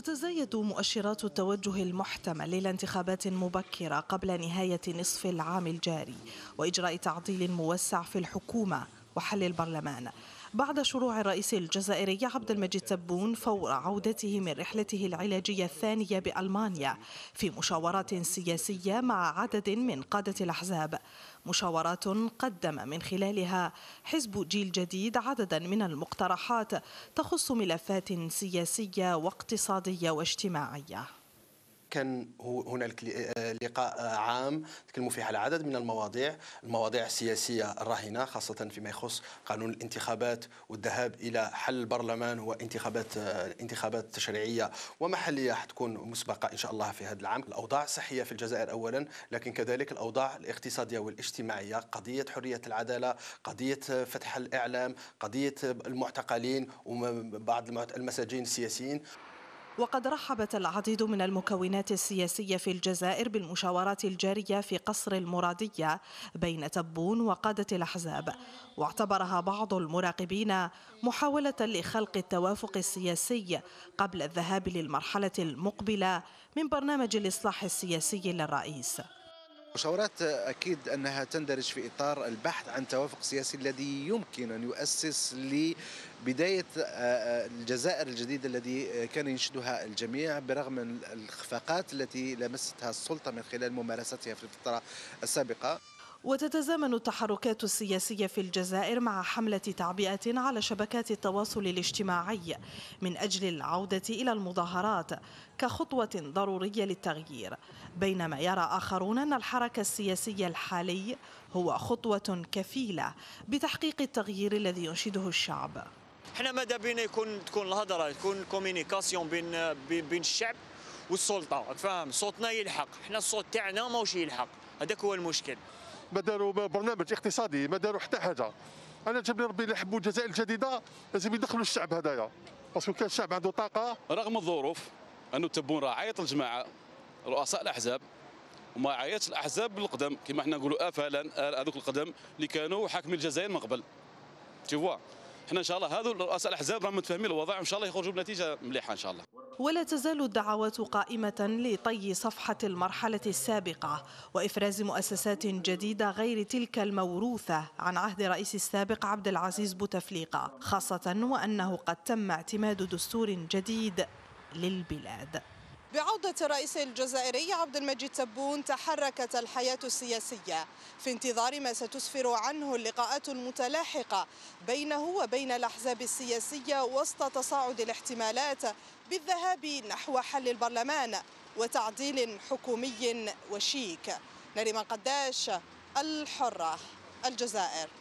تتزايد مؤشرات التوجه المحتمل للانتخابات مبكرة قبل نهاية نصف العام الجاري وإجراء تعديل موسع في الحكومة وحل البرلمان بعد شروع الرئيس الجزائري عبد المجيد تبون فور عودته من رحلته العلاجية الثانية بألمانيا في مشاورات سياسية مع عدد من قادة الأحزاب مشاورات قدم من خلالها حزب جيل جديد عددا من المقترحات تخص ملفات سياسية واقتصادية واجتماعية كان هنالك آه، لقاء عام تكلموا فيه على عدد من المواضيع المواضيع السياسية الراهنة خاصة فيما يخص قانون الانتخابات والذهاب إلى حل البرلمان وانتخابات آه، انتخابات تشريعية ومحلية حتكون مسبقة إن شاء الله في هذا العام الأوضاع الصحية في الجزائر أولا لكن كذلك الأوضاع الاقتصادية والاجتماعية قضية حرية العدالة قضية فتح الإعلام قضية المعتقلين وبعض المساجين السياسيين وقد رحبت العديد من المكونات السياسية في الجزائر بالمشاورات الجارية في قصر المرادية بين تبون وقادة الأحزاب واعتبرها بعض المراقبين محاولة لخلق التوافق السياسي قبل الذهاب للمرحلة المقبلة من برنامج الإصلاح السياسي للرئيس مشاورات اكيد انها تندرج في اطار البحث عن توافق سياسي الذي يمكن ان يؤسس لبدايه آه، آه، الجزائر الجديده الذي كان ينشدها الجميع برغم الخفاقات التي لمستها السلطه من خلال ممارستها في الفتره السابقه وتتزامن التحركات السياسية في الجزائر مع حملة تعبئة على شبكات التواصل الاجتماعي من أجل العودة إلى المظاهرات كخطوة ضرورية للتغيير بينما يرى آخرون أن الحركة السياسية الحالي هو خطوة كفيلة بتحقيق التغيير الذي ينشده الشعب احنا ماذا بينا يكون تكون الهضره تكون كومينيكاسيون بين بين الشعب والسلطه فاهم صوتنا يلحق احنا الصوت تاعنا ماهوش يلحق هذاك هو المشكل ما داروا برنامج اقتصادي ما داروا حتى حاجه انا جاب لي ربي اللي يحبوا الجزائر الجديده لازم يدخلوا الشعب هذايا باسكو كان الشعب عنده طاقه رغم الظروف انه تبون راه عيط الجماعه رؤساء الاحزاب وما عيطش الاحزاب بالقدم كما حنا نقولوا افلا آه، هذوك القدم اللي كانوا حاكمين الجزائر من قبل تي احنا ان شاء الله هذو رؤساء الاحزاب راهم متفاهمين الوضع وان شاء الله يخرجوا بنتيجه مليحه ان شاء الله ولا تزال الدعوات قائمه لطي صفحه المرحله السابقه وافراز مؤسسات جديده غير تلك الموروثه عن عهد رئيس السابق عبد العزيز بوتفليقه خاصه وانه قد تم اعتماد دستور جديد للبلاد بعودة الرئيس الجزائري عبد المجيد تبون تحركت الحياة السياسية في انتظار ما ستسفر عنه اللقاءات المتلاحقة بينه وبين الأحزاب السياسية وسط تصاعد الاحتمالات بالذهاب نحو حل البرلمان وتعديل حكومي وشيك نريم قداش الحرة الجزائر